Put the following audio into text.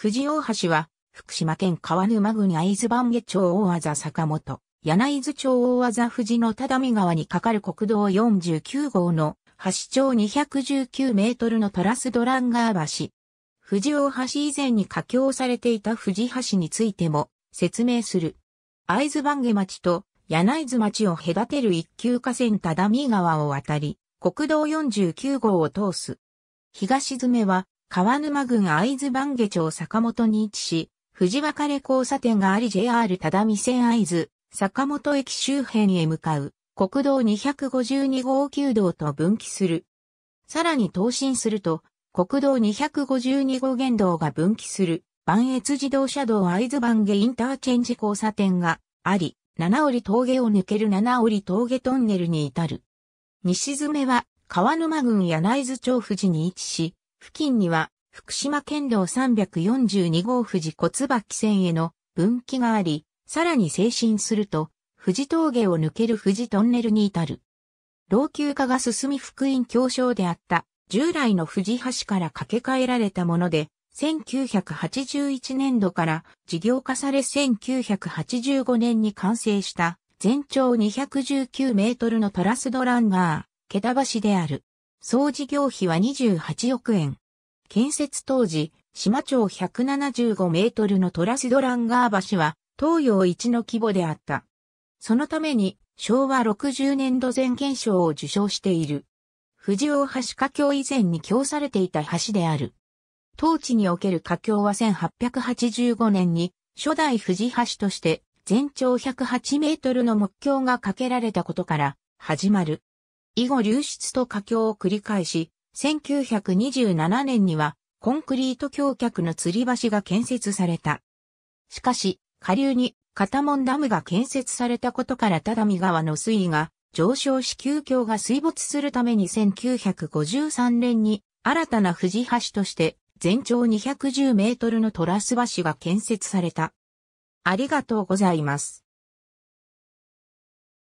富士大橋は、福島県川沼郡会津番下町大技坂本、柳津町大技富士の只見川に架かる国道49号の橋町219メートルのトラスドランガー橋。富士大橋以前に架橋されていた富士橋についても説明する。会津番下町と柳津町を隔てる一級河川只見川を渡り、国道49号を通す。東詰めは川沼郡会津番下町坂本に位置し、藤別れ交差点があり JR 只見線会津、坂本駅周辺へ向かう、国道252号旧道と分岐する。さらに東進すると、国道252号原道が分岐する、磐越自動車道会津番下インターチェンジ交差点があり、七折峠を抜ける七折峠トンネルに至る。西詰は川沼郡柳津町富士に位置し、付近には福島県道342号富士小椿線への分岐があり、さらに精進すると、富士峠を抜ける富士トンネルに至る。老朽化が進み福音教章であった従来の富士橋から架け替えられたもので、1981年度から事業化され1985年に完成した全長219メートルのトラスドランガー、桁橋である。総事業費は28億円。建設当時、島町175メートルのトラスドランガー橋は、東洋一の規模であった。そのために、昭和60年度前検賞を受賞している。藤尾橋架橋以前に供されていた橋である。当地における架橋は1885年に初代富士橋として全長108メートルの木橋が架けられたことから始まる。以後流出と佳境を繰り返し、1927年にはコンクリート橋脚の吊り橋が建設された。しかし、下流に片門ダムが建設されたことから只見川の水位が上昇し急橋が水没するために1953年に新たな富士橋として全長210メートルのトラス橋が建設された。ありがとうございます。